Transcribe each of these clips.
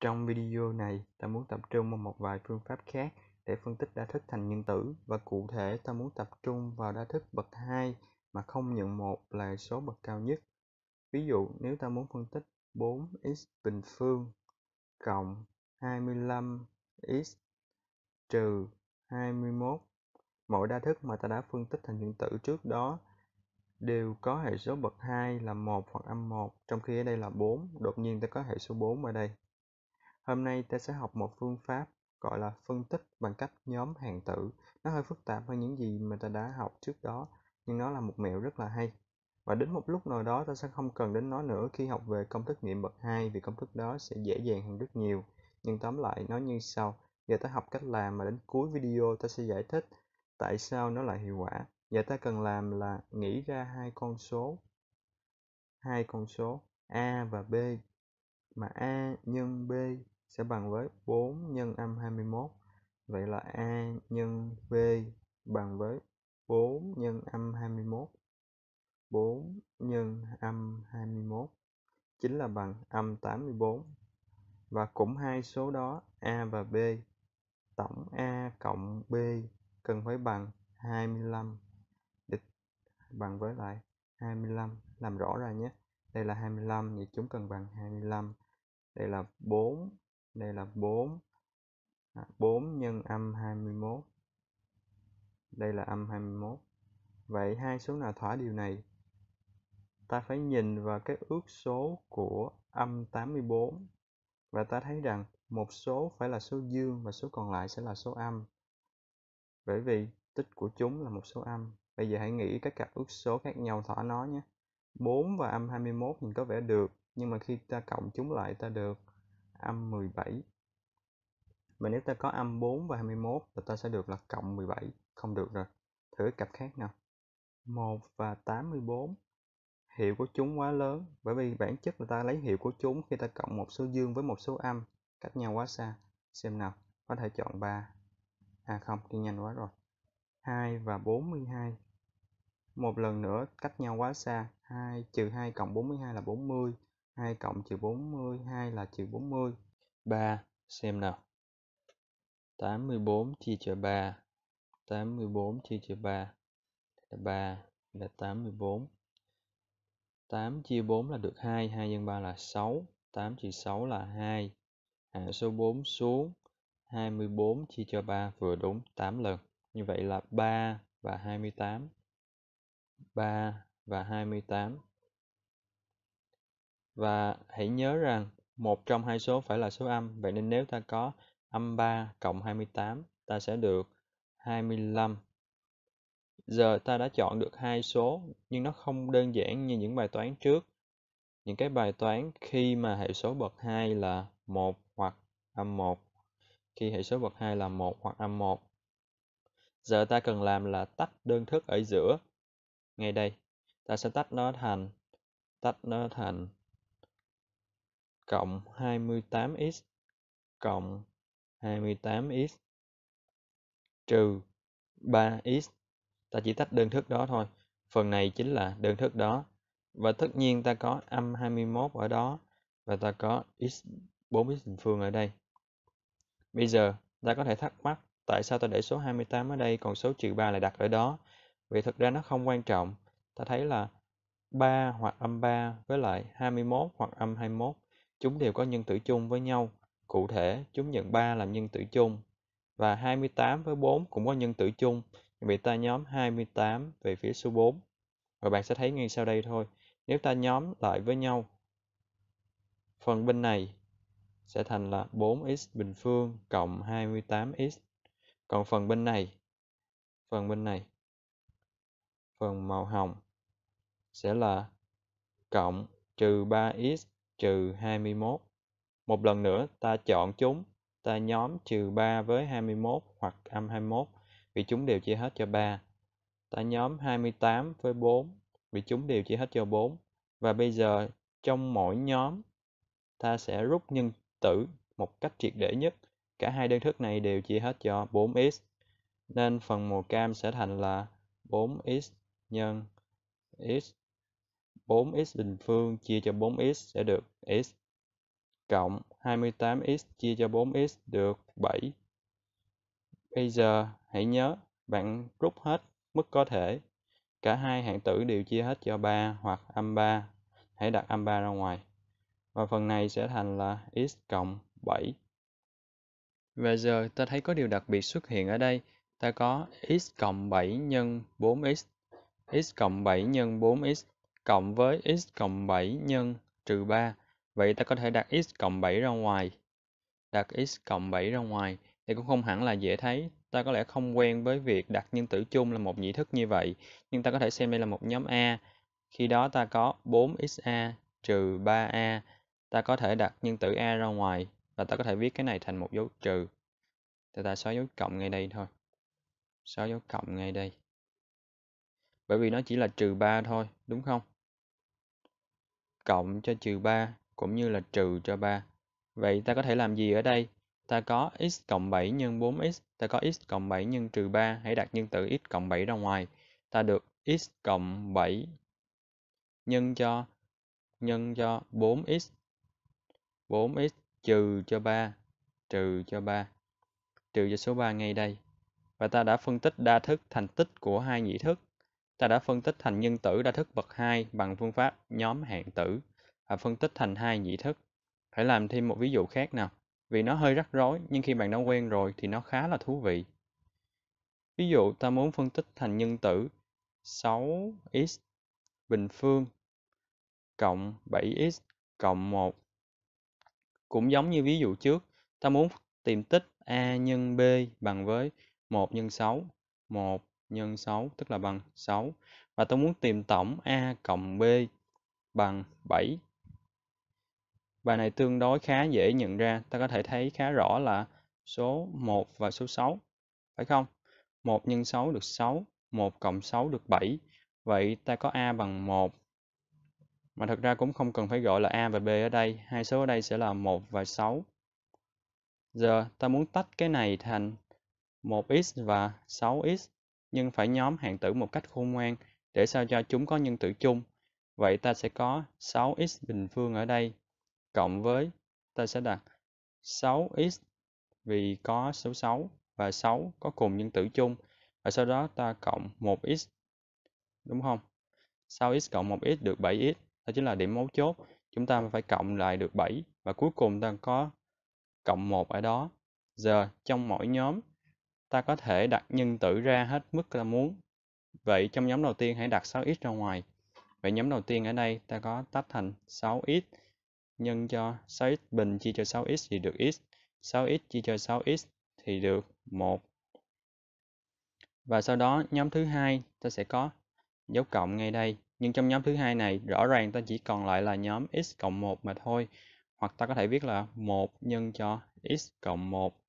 trong video này ta muốn tập trung vào một vài phương pháp khác để phân tích đa thức thành nhân tử và cụ thể ta muốn tập trung vào đa thức bậc 2 mà không nhận một là số bậc cao nhất ví dụ nếu ta muốn phân tích 4x bình phương cộng 25x trừ 21 mỗi đa thức mà ta đã phân tích thành nhân tử trước đó đều có hệ số bậc 2 là 1 hoặc âm 1 trong khi ở đây là 4 đột nhiên ta có hệ số 4 ở đây Hôm nay ta sẽ học một phương pháp gọi là phân tích bằng cách nhóm hàng tử. Nó hơi phức tạp hơn những gì mà ta đã học trước đó, nhưng nó là một mẹo rất là hay. Và đến một lúc nào đó ta sẽ không cần đến nó nữa khi học về công thức nghiệm bậc 2 vì công thức đó sẽ dễ dàng hơn rất nhiều. Nhưng tóm lại nó như sau, giờ ta học cách làm mà đến cuối video ta sẽ giải thích tại sao nó lại hiệu quả. Giờ ta cần làm là nghĩ ra hai con số hai con số a và b mà a nhân b sẽ bằng với 4 nhân âm 21. Vậy là A nhân V bằng với 4 nhân âm 21. 4 nhân âm 21 chính là bằng âm 84. Và cũng hai số đó A và B. Tổng A cộng B cần phải bằng 25. Địch bằng với lại 25. Làm rõ ra nhé. Đây là 25 thì chúng cần bằng 25. Đây là 4 đây là 4 4 à, nhân âm 21 đây là âm 21 vậy hai số nào thỏa điều này ta phải nhìn vào cái ước số của âm 84 và ta thấy rằng một số phải là số dương và số còn lại sẽ là số âm bởi vì tích của chúng là một số âm bây giờ hãy nghĩ các cặp ước số khác nhau thỏa nó nhé 4 và âm 21 nhìn có vẻ được nhưng mà khi ta cộng chúng lại ta được âm 17 và nếu ta có âm 4 và 21 thì ta sẽ được là cộng 17 không được rồi thử cặp khác nào 1 và 84 hiệu của chúng quá lớn bởi vì bản chất người ta lấy hiệu của chúng khi ta cộng một số dương với một số âm cách nhau quá xa xem nào có thể chọn 3 à không đi nhanh quá rồi 2 và 42 một lần nữa cách nhau quá xa 2 trừ 2 cộng 42 là 40 2 cộng trừ 42 là trừ 40. 3, xem nào. 84 à, chia cho 3. 84 chia cho 3 là 3 là 84. 8 chia 4 là được 2, 2 nhân 3 là 6, 8 chia 6 là 2. Hạ số 4 xuống 24 chia cho 3 vừa đúng 8 lần. Như vậy là 3 và 28. 3 và 28 và hãy nhớ rằng một trong hai số phải là số âm, vậy nên nếu ta có âm 3 cộng 28, ta sẽ được 25. Giờ ta đã chọn được hai số, nhưng nó không đơn giản như những bài toán trước. Những cái bài toán khi mà hệ số bậc 2 là 1 hoặc âm 1, khi hệ số bậc 2 là 1 hoặc âm 1. Giờ ta cần làm là tách đơn thức ở giữa. Ngay đây, ta sẽ tách nó thành tách nó thành cộng 28x cộng 28x trừ 3x. Ta chỉ tách đơn thức đó thôi. Phần này chính là đơn thức đó. Và tất nhiên ta có âm 21 ở đó và ta có x 4x bình phương ở đây. Bây giờ ta có thể thắc mắc tại sao ta để số 28 ở đây còn số trừ 3 lại đặt ở đó. vì thực ra nó không quan trọng. Ta thấy là 3 hoặc âm 3 với lại 21 hoặc âm 21 chúng đều có nhân tử chung với nhau. Cụ thể, chúng nhận 3 làm nhân tử chung và 28 với 4 cũng có nhân tử chung, bị ta nhóm 28 về phía số 4. Và bạn sẽ thấy ngay sau đây thôi, nếu ta nhóm lại với nhau, phần bên này sẽ thành là 4x bình phương cộng 28x. Còn phần bên này, phần bên này, phần màu hồng sẽ là cộng trừ 3x trừ 21. Một lần nữa, ta chọn chúng, ta nhóm trừ 3 với 21 hoặc âm 21 vì chúng đều chia hết cho 3. Ta nhóm 28 với 4 vì chúng đều chia hết cho 4. Và bây giờ trong mỗi nhóm ta sẽ rút nhân tử một cách triệt để nhất. Cả hai đơn thức này đều chia hết cho 4x. Nên phần màu cam sẽ thành là 4x nhân x 4x bình phương chia cho 4x sẽ được x cộng 28x chia cho 4x được 7. Bây giờ hãy nhớ bạn rút hết mức có thể. Cả hai hạng tử đều chia hết cho 3 hoặc âm 3. Hãy đặt âm 3 ra ngoài. Và phần này sẽ thành là x cộng 7. Và giờ ta thấy có điều đặc biệt xuất hiện ở đây. Ta có x cộng 7 nhân 4x. x cộng 7 nhân 4x cộng với x cộng 7 nhân trừ 3. Vậy ta có thể đặt x cộng 7 ra ngoài. Đặt x cộng 7 ra ngoài thì cũng không hẳn là dễ thấy. Ta có lẽ không quen với việc đặt nhân tử chung là một nhị thức như vậy. Nhưng ta có thể xem đây là một nhóm A. Khi đó ta có 4xa trừ 3a. Ta có thể đặt nhân tử a ra ngoài và ta có thể viết cái này thành một dấu trừ. Thì ta xóa dấu cộng ngay đây thôi. Xóa dấu cộng ngay đây. Bởi vì nó chỉ là trừ 3 thôi, đúng không? cộng cho trừ 3 cũng như là trừ cho 3. Vậy ta có thể làm gì ở đây? Ta có x cộng 7 nhân 4x, ta có x cộng 7 nhân trừ 3, hãy đặt nhân tử x cộng 7 ra ngoài. Ta được x cộng 7 nhân cho nhân cho 4x 4x trừ cho 3 trừ cho 3 trừ cho số 3 ngay đây. Và ta đã phân tích đa thức thành tích của hai nhị thức ta đã phân tích thành nhân tử đa thức bậc 2 bằng phương pháp nhóm hạng tử và phân tích thành hai nhị thức. Hãy làm thêm một ví dụ khác nào, vì nó hơi rắc rối nhưng khi bạn đã quen rồi thì nó khá là thú vị. Ví dụ ta muốn phân tích thành nhân tử 6x bình phương cộng 7x cộng 1. Cũng giống như ví dụ trước, ta muốn tìm tích A nhân B bằng với 1 nhân 6, 1 nhân 6 tức là bằng 6 và tôi muốn tìm tổng A cộng B bằng 7 bài này tương đối khá dễ nhận ra ta có thể thấy khá rõ là số 1 và số 6 phải không 1 nhân 6 được 6 1 cộng 6 được 7 vậy ta có A bằng 1 mà thật ra cũng không cần phải gọi là A và B ở đây hai số ở đây sẽ là 1 và 6 giờ ta muốn tách cái này thành 1x và 6x nhưng phải nhóm hạng tử một cách khôn ngoan để sao cho chúng có nhân tử chung. Vậy ta sẽ có 6x bình phương ở đây, cộng với ta sẽ đặt 6x vì có số 6 và 6 có cùng nhân tử chung và sau đó ta cộng 1x đúng không? 6x cộng 1x được 7x, đó chính là điểm mấu chốt. Chúng ta phải cộng lại được 7 và cuối cùng ta có cộng 1 ở đó. Giờ trong mỗi nhóm ta có thể đặt nhân tử ra hết mức ta muốn. Vậy trong nhóm đầu tiên hãy đặt 6x ra ngoài. Vậy nhóm đầu tiên ở đây ta có tách thành 6x nhân cho 6x bình chia cho 6x thì được x. 6x chia cho 6x thì được 1. Và sau đó nhóm thứ hai ta sẽ có dấu cộng ngay đây. Nhưng trong nhóm thứ hai này rõ ràng ta chỉ còn lại là nhóm x cộng 1 mà thôi. Hoặc ta có thể viết là 1 nhân cho x cộng 1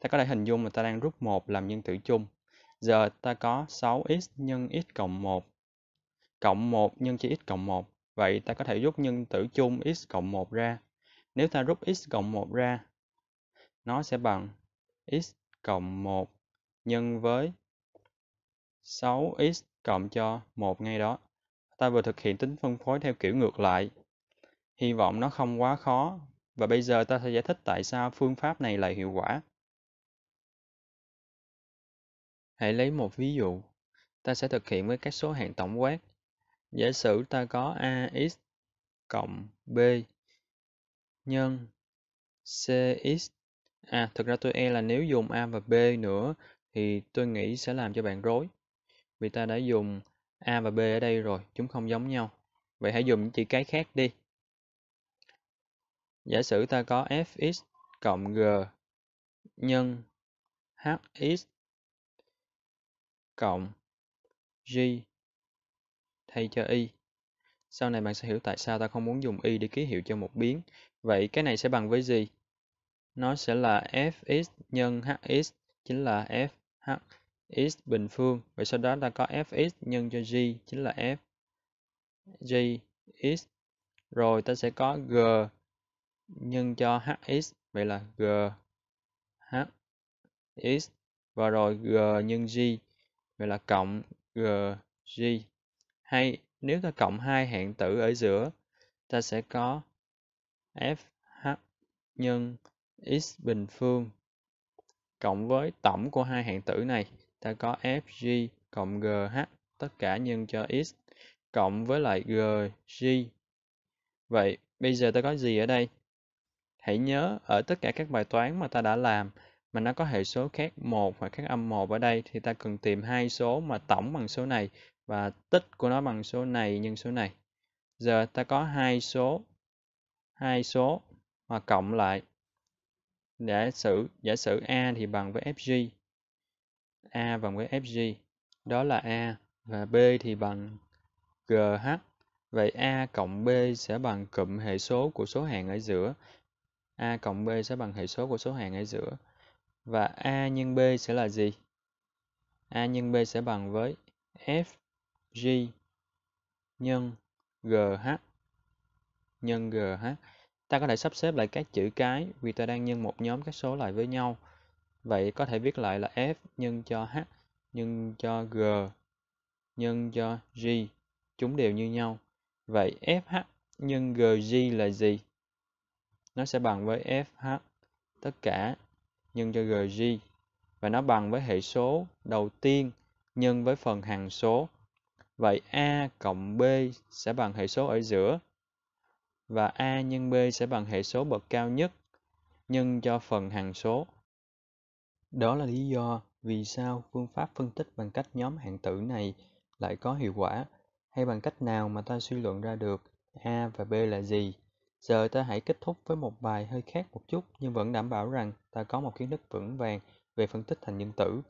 ta có thể hình dung là ta đang rút một làm nhân tử chung giờ ta có 6x nhân x cộng 1 cộng 1 nhân cho x cộng 1 vậy ta có thể rút nhân tử chung x cộng 1 ra nếu ta rút x cộng 1 ra nó sẽ bằng x cộng 1 nhân với 6x cộng cho 1 ngay đó. Ta vừa thực hiện tính phân phối theo kiểu ngược lại. Hy vọng nó không quá khó và bây giờ ta sẽ giải thích tại sao phương pháp này lại hiệu quả. Hãy lấy một ví dụ. Ta sẽ thực hiện với các số hạng tổng quát. Giả sử ta có AX cộng B nhân CX. À, thực ra tôi e là nếu dùng A và B nữa thì tôi nghĩ sẽ làm cho bạn rối. Vì ta đã dùng A và B ở đây rồi, chúng không giống nhau. Vậy hãy dùng những chỉ cái khác đi. Giả sử ta có fx cộng g nhân hx cộng G thay cho Y. Sau này bạn sẽ hiểu tại sao ta không muốn dùng Y để ký hiệu cho một biến. Vậy cái này sẽ bằng với gì? Nó sẽ là Fx nhân Hx chính là Fh x bình phương. Vậy sau đó ta có Fx nhân cho G chính là F G x. Rồi ta sẽ có G nhân cho Hx. Vậy là G H x và rồi G nhân G gọi là cộng g ờ, g hay nếu ta cộng hai hạng tử ở giữa ta sẽ có f h nhân x bình phương cộng với tổng của hai hạng tử này ta có fg cộng gh tất cả nhân cho x cộng với lại gg vậy bây giờ ta có gì ở đây hãy nhớ ở tất cả các bài toán mà ta đã làm mà nó có hệ số khác một hoặc khác âm một ở đây thì ta cần tìm hai số mà tổng bằng số này và tích của nó bằng số này nhân số này. Giờ ta có hai số hai số mà cộng lại giả sử giả sử a thì bằng với fg a bằng với fg đó là a và b thì bằng gh vậy a cộng b sẽ bằng cụm hệ số của số hàng ở giữa a cộng b sẽ bằng hệ số của số hàng ở giữa và A nhân B sẽ là gì? A nhân B sẽ bằng với F G nhân GH nhân GH. Ta có thể sắp xếp lại các chữ cái vì ta đang nhân một nhóm các số lại với nhau. Vậy có thể viết lại là F nhân cho H nhân cho G nhân cho G. Chúng đều như nhau. Vậy FH nhân GG là gì? Nó sẽ bằng với FH tất cả nhân cho gg và nó bằng với hệ số đầu tiên nhân với phần hằng số. Vậy a cộng b sẽ bằng hệ số ở giữa và a nhân b sẽ bằng hệ số bậc cao nhất nhân cho phần hằng số. Đó là lý do vì sao phương pháp phân tích bằng cách nhóm hạng tử này lại có hiệu quả hay bằng cách nào mà ta suy luận ra được a và b là gì Giờ ta hãy kết thúc với một bài hơi khác một chút nhưng vẫn đảm bảo rằng ta có một kiến thức vững vàng về phân tích thành nhân tử.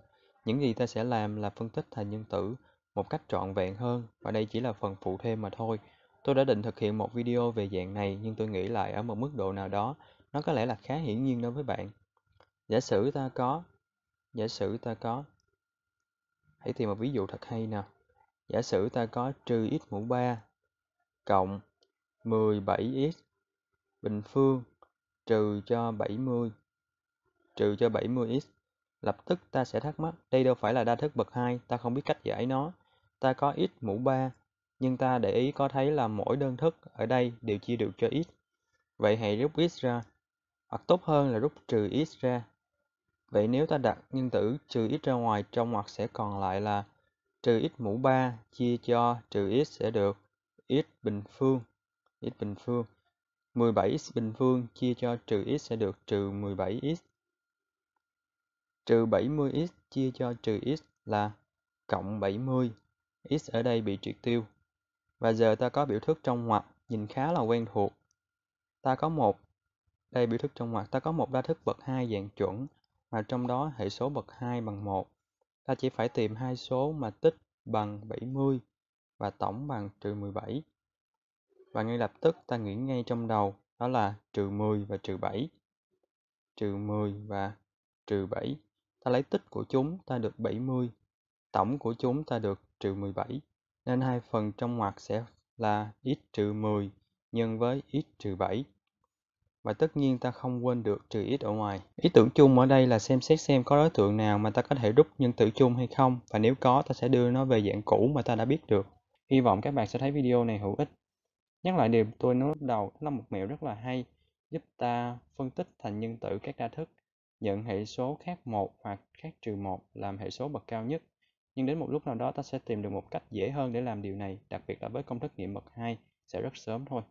Những gì ta sẽ làm là phân tích thành nhân tử một cách trọn vẹn hơn và đây chỉ là phần phụ thêm mà thôi. Tôi đã định thực hiện một video về dạng này nhưng tôi nghĩ lại ở một mức độ nào đó nó có lẽ là khá hiển nhiên đối với bạn. Giả sử ta có, giả sử ta có. Hãy tìm một ví dụ thật hay nào. Giả sử ta có trừ x mũ 3 cộng 17x bình phương trừ cho 70 trừ cho 70x. Lập tức ta sẽ thắc mắc, đây đâu phải là đa thức bậc 2, ta không biết cách giải nó. Ta có x mũ 3, nhưng ta để ý có thấy là mỗi đơn thức ở đây đều chia được cho x. Vậy hãy rút x ra, hoặc tốt hơn là rút trừ x ra. Vậy nếu ta đặt nhân tử trừ x ra ngoài trong ngoặc sẽ còn lại là trừ x mũ 3 chia cho trừ x sẽ được x bình phương. x bình phương 17x bình phương chia cho trừ x sẽ được trừ 17x. Trừ 70x chia cho trừ x là cộng 70. x ở đây bị triệt tiêu. Và giờ ta có biểu thức trong ngoặc nhìn khá là quen thuộc. Ta có một đây biểu thức trong ngoặc ta có một đa thức bậc 2 dạng chuẩn mà trong đó hệ số bậc 2 bằng 1. Ta chỉ phải tìm hai số mà tích bằng 70 và tổng bằng trừ 17 và ngay lập tức ta nghĩ ngay trong đầu đó là trừ 10 và trừ 7. Trừ 10 và trừ 7. Ta lấy tích của chúng ta được 70. Tổng của chúng ta được trừ 17. Nên hai phần trong ngoặc sẽ là x trừ 10 nhân với x trừ 7. Và tất nhiên ta không quên được trừ x ở ngoài. Ý tưởng chung ở đây là xem xét xem có đối tượng nào mà ta có thể rút nhân tử chung hay không. Và nếu có ta sẽ đưa nó về dạng cũ mà ta đã biết được. Hy vọng các bạn sẽ thấy video này hữu ích nhắc lại điều tôi nói lúc đầu đó là một mẹo rất là hay giúp ta phân tích thành nhân tử các đa thức nhận hệ số khác một hoặc khác trừ một làm hệ số bậc cao nhất nhưng đến một lúc nào đó ta sẽ tìm được một cách dễ hơn để làm điều này đặc biệt là với công thức nghiệm bậc 2 sẽ rất sớm thôi